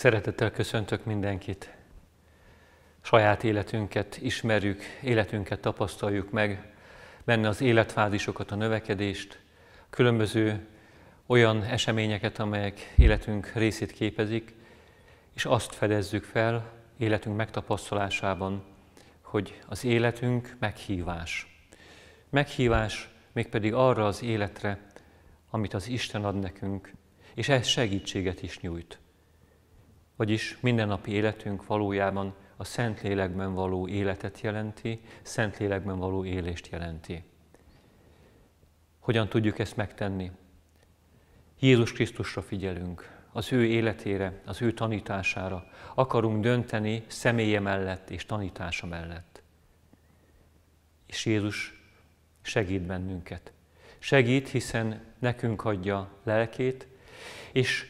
Szeretettel köszöntök mindenkit. Saját életünket ismerjük, életünket tapasztaljuk meg, benne az életfázisokat, a növekedést, különböző olyan eseményeket, amelyek életünk részét képezik, és azt fedezzük fel életünk megtapasztalásában, hogy az életünk meghívás. Meghívás mégpedig arra az életre, amit az Isten ad nekünk, és ez segítséget is nyújt vagyis mindennapi életünk valójában a Szentlélekben való életet jelenti, Szentlélekben való élést jelenti. Hogyan tudjuk ezt megtenni? Jézus Krisztusra figyelünk, az ő életére, az ő tanítására. Akarunk dönteni személye mellett és tanítása mellett. És Jézus segít bennünket. Segít, hiszen nekünk adja lelkét, és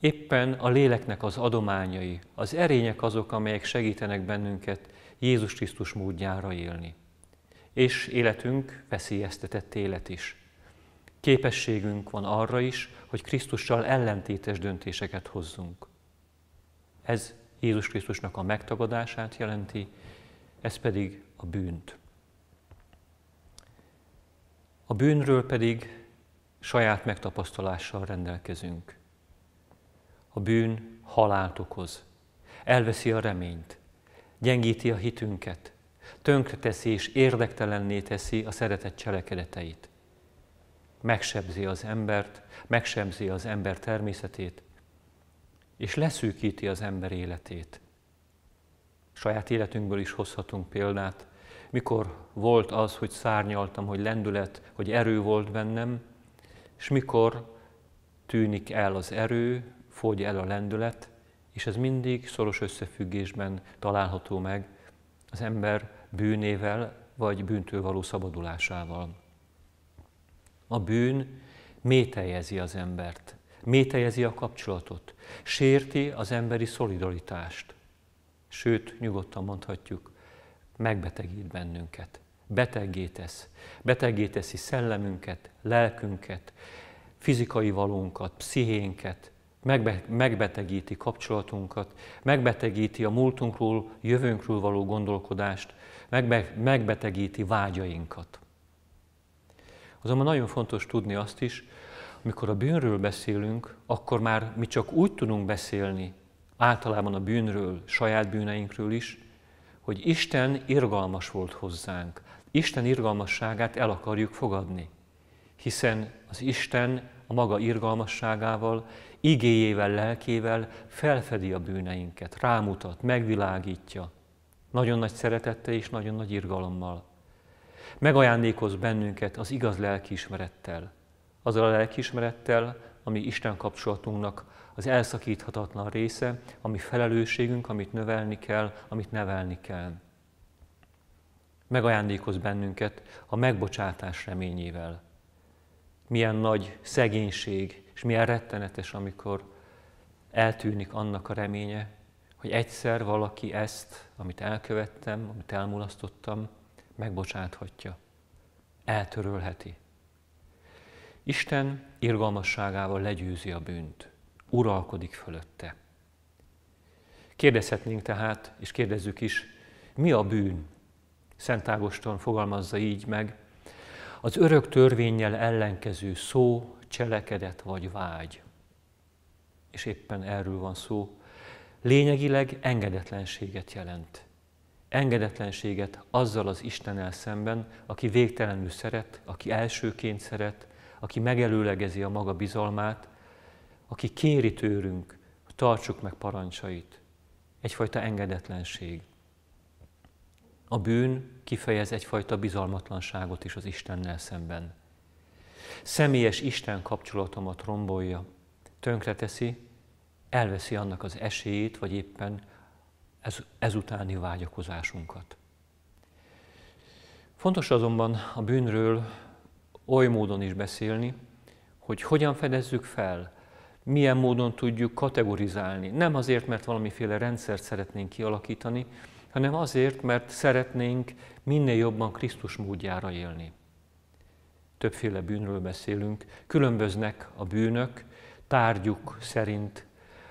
éppen a léleknek az adományai, az erények azok, amelyek segítenek bennünket Jézus Krisztus módjára élni. És életünk veszélyeztetett élet is. Képességünk van arra is, hogy Krisztussal ellentétes döntéseket hozzunk. Ez Jézus Krisztusnak a megtagadását jelenti, ez pedig a bűnt. A bűnről pedig saját megtapasztalással rendelkezünk a bűn halált okoz. Elveszi a reményt, gyengíti a hitünket, tönkreteszi és érdektelenné teszi a szeretet cselekedeteit. Megsebzi az embert, megsebzi az ember természetét, és leszűkíti az ember életét. Saját életünkből is hozhatunk példát, mikor volt az, hogy szárnyaltam, hogy lendület, hogy erő volt bennem, és mikor tűnik el az erő, fogy el a lendület, és ez mindig szoros összefüggésben található meg az ember bűnével vagy bűntől való szabadulásával. A bűn métejezi az embert, métejezi a kapcsolatot, sérti az emberi szolidaritást. Sőt, nyugodtan mondhatjuk, megbetegít bennünket, beteggé tesz, beteggé teszi szellemünket, lelkünket, fizikai valónkat, pszichénket, megbe, megbetegíti kapcsolatunkat, megbetegíti a múltunkról, jövőnkről való gondolkodást, megbe, megbetegíti vágyainkat. Azonban nagyon fontos tudni azt is, amikor a bűnről beszélünk, akkor már mi csak úgy tudunk beszélni, általában a bűnről, saját bűneinkről is, hogy Isten irgalmas volt hozzánk. Isten irgalmasságát el akarjuk fogadni, hiszen az Isten a maga irgalmasságával, igéjével, lelkével felfedi a bűneinket, rámutat, megvilágítja, nagyon nagy szeretettel és nagyon nagy irgalommal. Megajándékoz bennünket az igaz lelkiismerettel, azzal a lelkiismerettel, ami Isten kapcsolatunknak az elszakíthatatlan része, ami felelősségünk, amit növelni kell, amit nevelni kell. Megajándékoz bennünket a megbocsátás reményével, milyen nagy szegénység, és milyen rettenetes, amikor eltűnik annak a reménye, hogy egyszer valaki ezt, amit elkövettem, amit elmulasztottam, megbocsáthatja, eltörölheti. Isten irgalmasságával legyőzi a bűnt, uralkodik fölötte. Kérdezhetnénk tehát, és kérdezzük is, mi a bűn? Szent Ágoston fogalmazza így meg, az örök törvényel ellenkező szó, cselekedet vagy vágy. És éppen erről van szó. Lényegileg engedetlenséget jelent. Engedetlenséget azzal az Istennel szemben, aki végtelenül szeret, aki elsőként szeret, aki megelőlegezi a maga bizalmát, aki kéri tőlünk, tartsuk meg parancsait. Egyfajta engedetlenség. A bűn kifejez egyfajta bizalmatlanságot is az Istennel szemben. Személyes Isten kapcsolatomat rombolja, tönkreteszi, elveszi annak az esélyét, vagy éppen ez, ezutáni vágyakozásunkat. Fontos azonban a bűnről oly módon is beszélni, hogy hogyan fedezzük fel, milyen módon tudjuk kategorizálni. Nem azért, mert valamiféle rendszert szeretnénk kialakítani, hanem azért, mert szeretnénk minél jobban Krisztus módjára élni. Többféle bűnről beszélünk, különböznek a bűnök, tárgyuk szerint,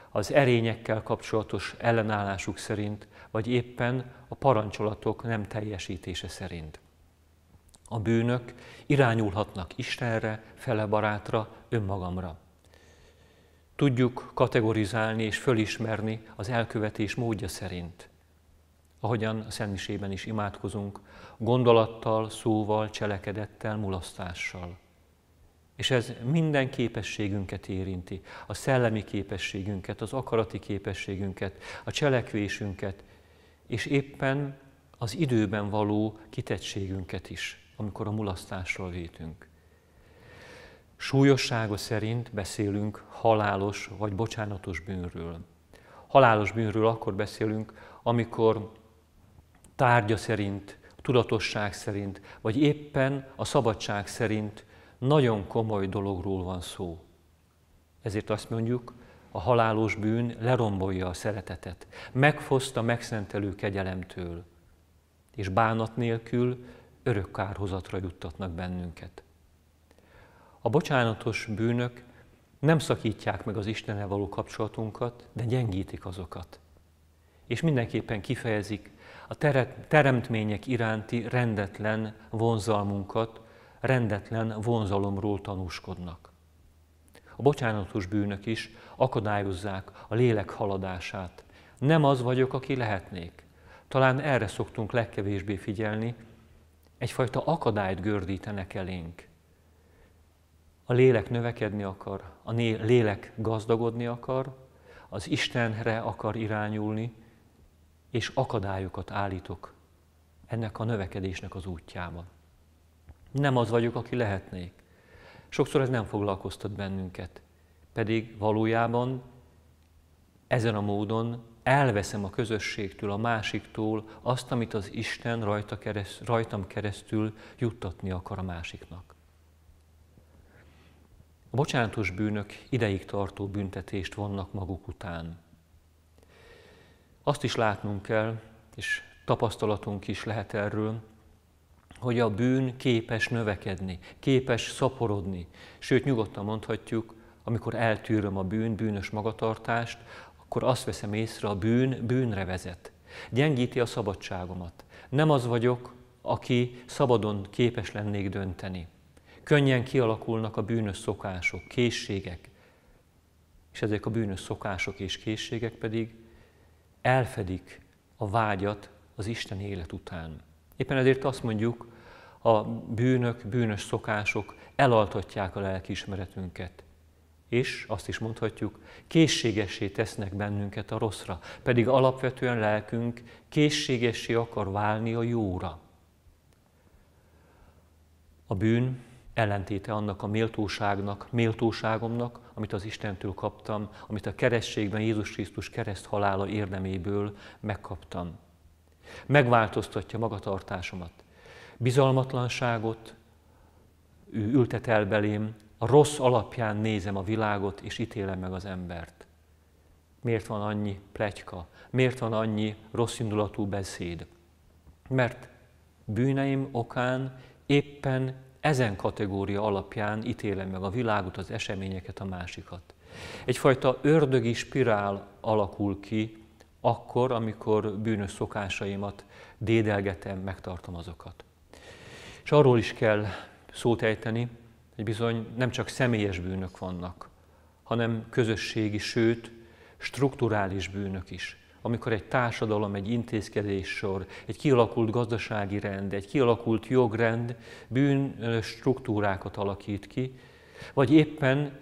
az erényekkel kapcsolatos ellenállásuk szerint, vagy éppen a parancsolatok nem teljesítése szerint. A bűnök irányulhatnak Istenre, felebarátra, önmagamra. Tudjuk kategorizálni és fölismerni az elkövetés módja szerint ahogyan a Szentmisében is imádkozunk, gondolattal, szóval, cselekedettel, mulasztással. És ez minden képességünket érinti, a szellemi képességünket, az akarati képességünket, a cselekvésünket, és éppen az időben való kitettségünket is, amikor a mulasztásról vétünk. Súlyossága szerint beszélünk halálos vagy bocsánatos bűnről. Halálos bűnről akkor beszélünk, amikor tárgya szerint, a tudatosság szerint, vagy éppen a szabadság szerint nagyon komoly dologról van szó. Ezért azt mondjuk, a halálos bűn lerombolja a szeretetet, megfoszt a megszentelő kegyelemtől, és bánat nélkül örök kárhozatra juttatnak bennünket. A bocsánatos bűnök nem szakítják meg az Istennel való kapcsolatunkat, de gyengítik azokat és mindenképpen kifejezik a teremtmények iránti rendetlen vonzalmunkat, rendetlen vonzalomról tanúskodnak. A bocsánatos bűnök is akadályozzák a lélek haladását. Nem az vagyok, aki lehetnék. Talán erre szoktunk legkevésbé figyelni, egyfajta akadályt gördítenek elénk. A lélek növekedni akar, a lélek gazdagodni akar, az Istenre akar irányulni, és akadályokat állítok ennek a növekedésnek az útjában. Nem az vagyok, aki lehetnék. Sokszor ez nem foglalkoztat bennünket, pedig valójában ezen a módon elveszem a közösségtől, a másiktól azt, amit az Isten rajta kereszt, rajtam keresztül juttatni akar a másiknak. A bocsánatos bűnök ideig tartó büntetést vannak maguk után. Azt is látnunk kell, és tapasztalatunk is lehet erről, hogy a bűn képes növekedni, képes szaporodni. Sőt, nyugodtan mondhatjuk, amikor eltűröm a bűn, bűnös magatartást, akkor azt veszem észre, a bűn bűnre vezet. Gyengíti a szabadságomat. Nem az vagyok, aki szabadon képes lennék dönteni. Könnyen kialakulnak a bűnös szokások, készségek, és ezek a bűnös szokások és készségek pedig elfedik a vágyat az Isten élet után. Éppen ezért azt mondjuk, a bűnök, bűnös szokások elaltatják a lelkiismeretünket. És azt is mondhatjuk, készségessé tesznek bennünket a rosszra, pedig alapvetően lelkünk készségessé akar válni a jóra. A bűn ellentéte annak a méltóságnak, méltóságomnak, amit az Istentől kaptam, amit a kerességben Jézus Krisztus kereszt halála érdeméből megkaptam. Megváltoztatja magatartásomat. Bizalmatlanságot ő ültet el belém, a rossz alapján nézem a világot, és ítélem meg az embert. Miért van annyi plegyka? Miért van annyi rosszindulatú beszéd? Mert bűneim okán éppen ezen kategória alapján ítélem meg a világot, az eseményeket, a másikat. Egyfajta ördögi spirál alakul ki akkor, amikor bűnös szokásaimat dédelgetem, megtartom azokat. És arról is kell szót ejteni, hogy bizony nem csak személyes bűnök vannak, hanem közösségi, sőt, strukturális bűnök is amikor egy társadalom, egy intézkedéssor, egy kialakult gazdasági rend, egy kialakult jogrend bűn struktúrákat alakít ki, vagy éppen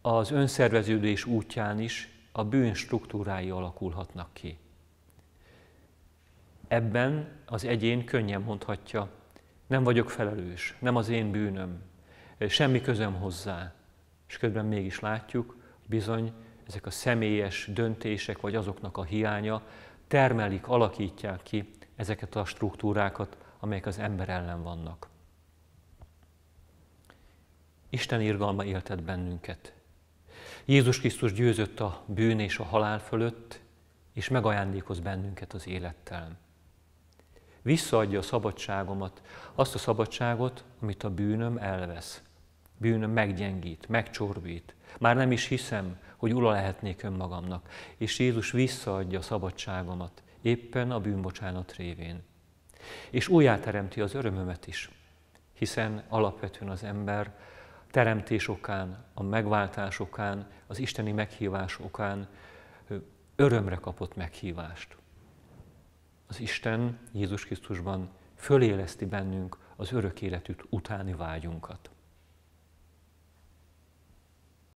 az önszerveződés útján is a bűn struktúrái alakulhatnak ki. Ebben az egyén könnyen mondhatja, nem vagyok felelős, nem az én bűnöm, semmi közöm hozzá. És közben mégis látjuk, hogy bizony ezek a személyes döntések, vagy azoknak a hiánya termelik, alakítják ki ezeket a struktúrákat, amelyek az ember ellen vannak. Isten irgalma éltet bennünket. Jézus Krisztus győzött a bűn és a halál fölött, és megajándékoz bennünket az élettel. Visszaadja a szabadságomat, azt a szabadságot, amit a bűnöm elvesz bűn meggyengít, megcsorbít. Már nem is hiszem, hogy ula lehetnék önmagamnak, és Jézus visszaadja a szabadságomat, éppen a bűnbocsánat révén. És újjáteremti az örömömet is, hiszen alapvetően az ember teremtés okán, a megváltás okán, az isteni meghívás okán örömre kapott meghívást. Az Isten Jézus Krisztusban föléleszti bennünk az örök életűt utáni vágyunkat.